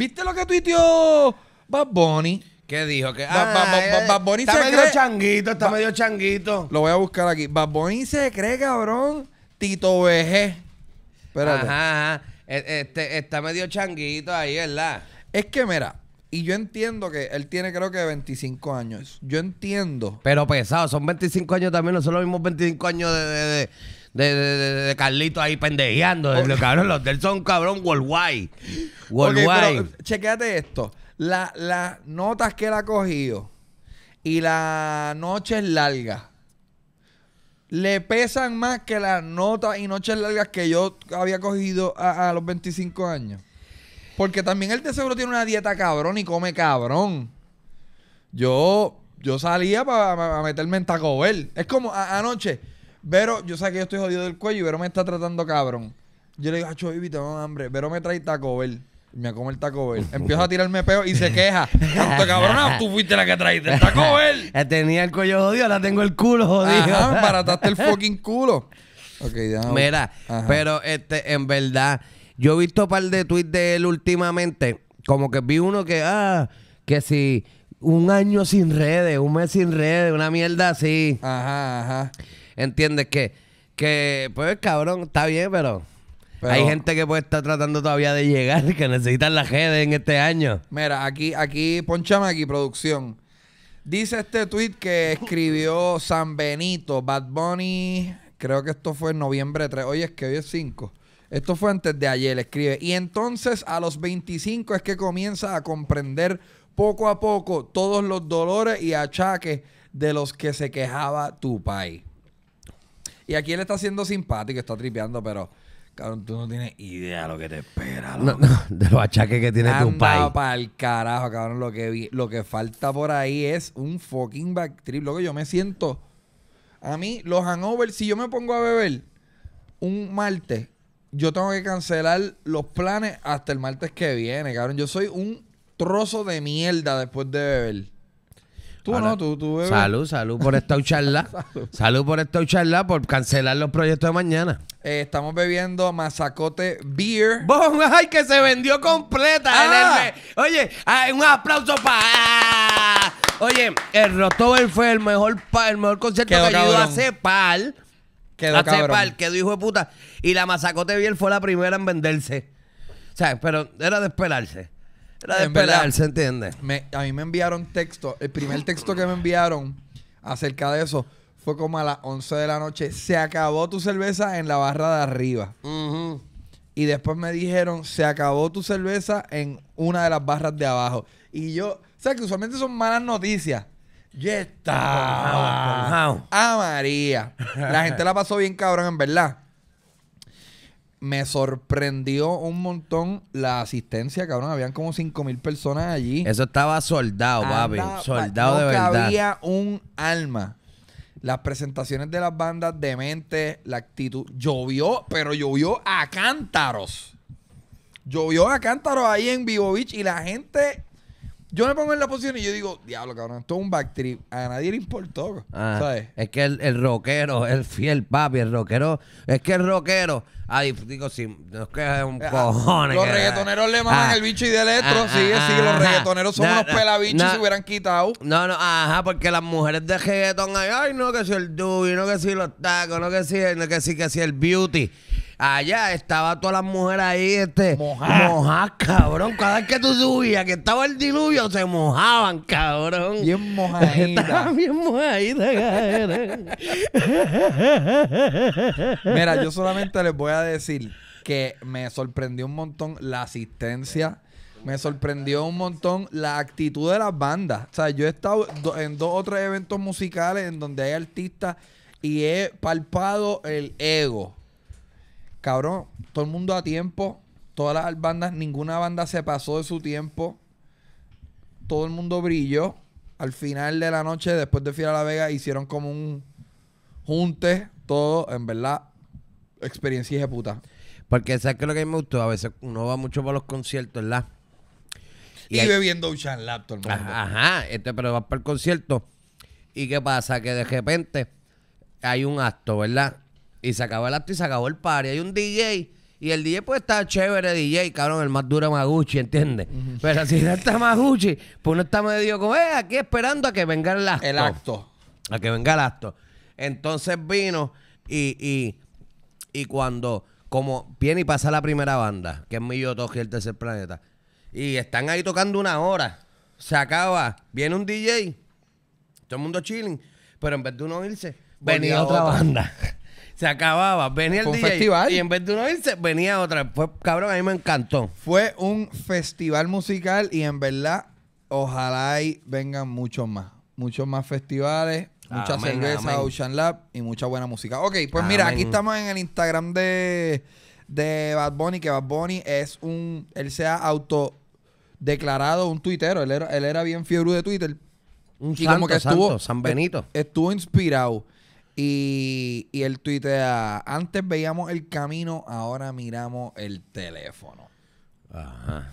¿Viste lo que tuiteó Bad Bunny? ¿Qué dijo? Que, ah, Bad, eh, está medio changuito, está medio changuito. Lo voy a buscar aquí. Bad Bunny se cree, cabrón, Tito VG. Espérate. Ajá, ajá. E-, este, está medio changuito ahí, ¿verdad? Es que, mira, y yo entiendo que él tiene creo que 25 años. Yo entiendo. Pero pesado, son 25 años también, no son los mismos 25 años de de, de, de Carlito ahí pendejeando. Oh. Los, cabrón, del son cabrón worldwide. Worldwide. Okay, chequéate esto. las notas que él ha cogido y las noches largas le pesan más que las notas y noches largas que yo había cogido a, los 25 años. Porque también él de seguro tiene una dieta cabrón y come cabrón. Yo, yo salía para meterme en Taco Bell. Es como anoche. Vero, yo sé que yo estoy jodido del cuello y Vero me está tratando cabrón. Yo le digo, acho, baby, tengo hambre. Vero me trae Taco Bell. Me come el Taco Bell. Empieza a tirarme peo y se queja. Tanto cabrona, tú fuiste la que traíste el Taco Bell. Eh, tenía el cuello jodido, ahora tengo el culo jodido. Ajá, barataste el fucking culo. Ok, ya. Mira, pero este, en verdad, yo he visto un par de tweets de él últimamente. Como que vi uno que, ah, que si un año sin redes, un mes sin redes, una mierda así. Ajá, ajá. ¿Entiendes? Que, que pues cabrón, está bien, pero, hay gente que puede estar tratando todavía de llegar, que necesitan la gente en este año. Mira, aquí, aquí, ponchame aquí, producción. Dice este tweet que escribió San Benito, Bad Bunny, creo que esto fue en noviembre 3, hoy es que hoy es 5. Esto fue antes de ayer, le escribe. Y entonces a los 25 es que comienza a comprender poco a poco todos los dolores y achaques de los que se quejaba tu país. Y aquí él está siendo simpático, está tripeando, pero cabrón, tú no tienes idea lo que te espera. de los achaques que tiene tu país. para el carajo, cabrón. Lo que, lo que falta por ahí es un fucking back trip. Lo que yo me siento. A mí, los hangovers, si yo me pongo a beber un martes, yo tengo que cancelar los planes hasta el martes que viene, cabrón. Yo soy un trozo de mierda después de beber. Tú tú, tú. Salud, salud por esta charla. salud. por esta charla, por cancelar los proyectos de mañana. Eh, estamos bebiendo mazacote beer. ¡Ay, que se vendió completa! Ah. Oye, ah, un aplauso para. Oye, el Rotover fue el mejor, el mejor concierto que ayudó a Cepal. a Cepal, quedó hijo de puta. Y la mazacote beer fue la primera en venderse. O sea, pero era de esperarse en verdad, se entiende. a mí me enviaron texto. El primer texto que me enviaron acerca de eso fue como a las 11 de la noche. Se acabó tu cerveza en la barra de arriba. Y después me dijeron, se acabó tu cerveza en una de las barras de abajo. Y yo, o sea, que usualmente son malas noticias. Ya está. ¡A María. La gente la pasó bien cabrón, en verdad me sorprendió un montón la asistencia, cabrón. Habían como 5 mil personas allí. Eso estaba soldado, papi. Soldado de verdad. Había un alma. Las presentaciones de las bandas demente, la actitud. Llovió, pero llovió a cántaros. Llovió a cántaros ahí en Vivo Beach y la gente yo me pongo en la posición y yo digo, diablo, cabrón, esto es un trip, A nadie le importó, ah, ¿sabes? Es que el, el, rockero, el fiel papi, el rockero. Es que el rockero. Ay, digo, sí, no es que es un ah, cojones. Los reggaetoneros le mandan ah, el bicho y de electro. sí, sí, los reggaetoneros son unos pelabichos y se hubieran quitado. No, no, ajá, porque las mujeres de reggaeton, ay, ay no, que si el dubi, no, que si los tacos, no, que si, no, que si, que si el beauty allá estaba todas las mujeres ahí, este, mojadas, cabrón. Cada vez que tú subías, que estaba el diluvio, se mojaban, cabrón. Bien mojadita. bien mojadita, Mira, yo solamente les voy a decir que me sorprendió un montón la asistencia. Me sorprendió un montón la actitud de las bandas. O sea, yo he estado en dos o tres eventos musicales en donde hay artistas y he palpado el ego cabrón, todo el mundo a tiempo. Todas las bandas, ninguna banda se pasó de su tiempo. Todo el mundo brilló. Al final de la noche, después de Fiera La Vega, hicieron como un junte, todo, en verdad, experiencia puta. Porque, ¿sabes que lo que me gustó? A veces uno va mucho para los conciertos, ¿verdad? Y, bebiendo un lap todo el mundo. Ajá, Este, pero va para el concierto. ¿Y qué pasa? Que de repente hay un acto, ¿verdad? Y se acabó el acto y se acabó el party. Hay un DJ. Y el DJ pues está chévere, DJ, cabrón, el más duro Maguchi, ¿entiendes? Pero si no está Maguchi, pues uno está medio como, eh, aquí esperando a que venga el acto. El acto. A que venga el acto. Entonces vino y, y, cuando, como viene y pasa la primera banda, que es mi Yotoji, el tercer planeta, y están ahí tocando una hora, se acaba, viene un DJ, todo el mundo chilling, pero en vez de uno irse, venía, otra banda. Se acababa. Venía el festival. y en vez de uno venía otra. Fue, cabrón, a mí me encantó. Fue un festival musical y en verdad, ojalá y vengan muchos más. Muchos más festivales, mucha cerveza, Ocean Lab y mucha buena música. Ok, pues mira, aquí estamos en el Instagram de, de Bad Bunny, que Bad Bunny es un. Él se ha autodeclarado un tuitero. Él era, bien fiebre de Twitter. Un santo, San Benito. Estuvo inspirado. Y, y él tuitea, antes veíamos el camino, ahora miramos el teléfono. Ajá.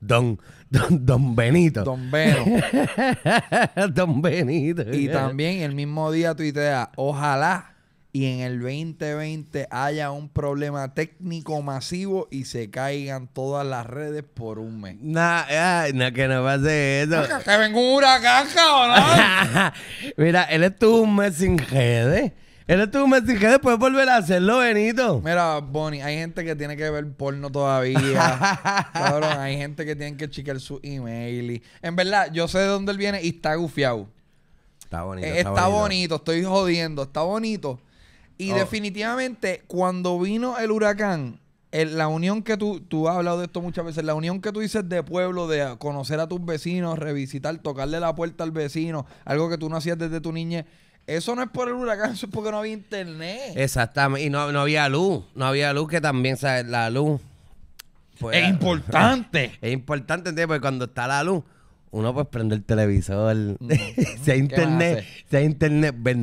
Don, don, don Benito. Don don Benito. Y también el mismo día tuitea, ojalá y en el 2020 haya un problema técnico masivo y se caigan todas las redes por un mes. Nah, no, que no pase eso. que venga un huracán, cabrón. Mira, él estuvo un mes sin redes. Él estuvo un mes sin redes, puedes volver a hacerlo, Benito. Mira, Bonnie, hay gente que tiene que ver porno todavía. cabrón, hay gente que tiene que chequear su email. En verdad, yo sé de dónde él viene y está gufiado. Está bonito. Eh, está, bonito, estoy jodiendo, está bonito. Y oh. definitivamente, cuando vino el huracán, la unión que tú, tú has hablado de esto muchas veces, la unión que tú dices de pueblo, de conocer a tus vecinos, revisitar, tocarle la puerta al vecino, algo que tú no hacías desde tu niñez. Eso no es por el huracán, eso es porque no había internet. Exactamente, y no, había luz, no había luz que también sabe la luz. Pues, ah, es importante. Es importante, Porque cuando está la luz, uno pues prende el televisor, mm. sea internet, si internet, ver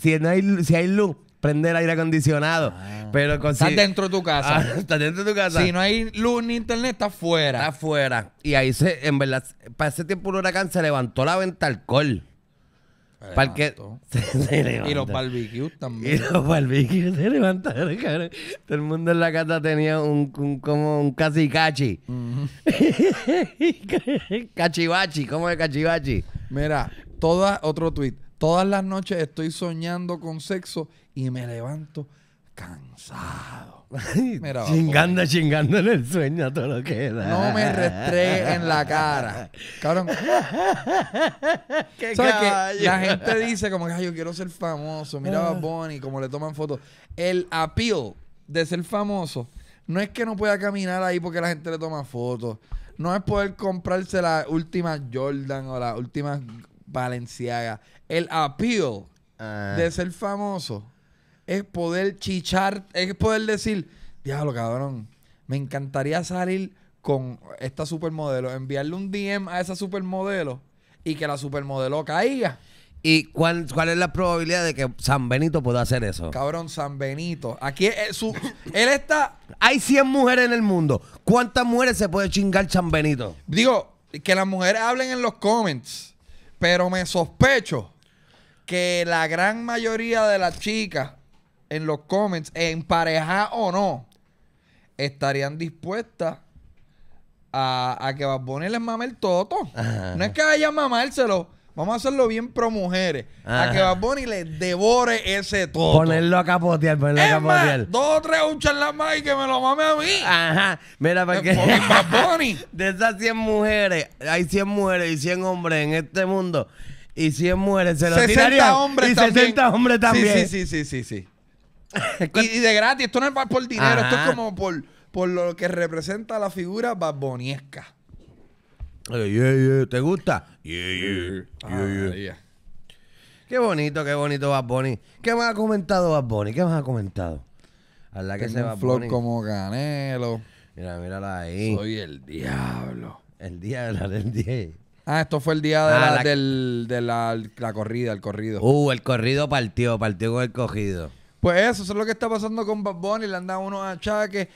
si, hay, si hay luz, prender aire acondicionado. Ah. pero estás dentro de tu casa. Ah, estás dentro de tu casa. Si no hay luz ni internet, estás fuera. Estás fuera. Y ahí se, en verdad, para ese tiempo un huracán se levantó la venta alcohol. que y los barbecues también. Y los barbecues se levantaron, Todo el mundo en la casa tenía un, un como un cacicachi. cachivachi, ¿cómo es cachivachi? Mira, todo otro tweet. Todas las noches estoy soñando con sexo y me levanto cansado. chingando, chingando en el sueño todo lo que da. No me restreé en la cara. Cabrón. La gente dice como que yo quiero ser famoso. Miraba a ah. Bonnie, como le toman fotos. El appeal de ser famoso no es que no pueda caminar ahí porque la gente le toma fotos. No es poder comprarse la última Jordan o la última Valenciaga. El appeal ah. de ser famoso es poder chichar, es poder decir, diablo, cabrón, me encantaría salir con esta supermodelo, enviarle un DM a esa supermodelo y que la supermodelo caiga. ¿Y cuál, cuál es la probabilidad de que San Benito pueda hacer eso? Cabrón, San Benito. Aquí eh, su, él está. Hay 100 mujeres en el mundo. ¿Cuántas mujeres se puede chingar San Benito? Digo, que las mujeres hablen en los comments. Pero me sospecho que la gran mayoría de las chicas en los comments, en pareja o no, estarían dispuestas a, que Bad les mame el toto. No es que vayan a mamárselo, Vamos a hacerlo bien pro mujeres. A que Bad Bunny le devore ese todo. Ponerlo a capotear, ponerlo a capotear. dos o tres uchas la más y que me lo mame a mí. Ajá. Mira, para que. Bad Bunny. De esas 100 mujeres, hay 100 mujeres y 100 hombres en este mundo. Y 100 mujeres se lo 60 hombres y 60 hombres también. Sí, sí, sí, sí, sí. y, de gratis. Esto no es por dinero. Esto es como por, por lo que representa la figura Bad eh, ¿Te gusta? Ah, qué bonito, qué bonito Bad Bunny. ¿Qué más ha comentado Bad Bunny? ¿Qué más ha comentado? A la que se va flor como Canelo. Mira, mírala ahí. Soy el diablo. El día de la del 10. Ah, esto fue el día ah, de, la, la corrida, el corrido. Uh, el corrido partió, partió con el cogido. Pues eso, eso es lo que está pasando con Bad Bunny. Le han dado unos achaques.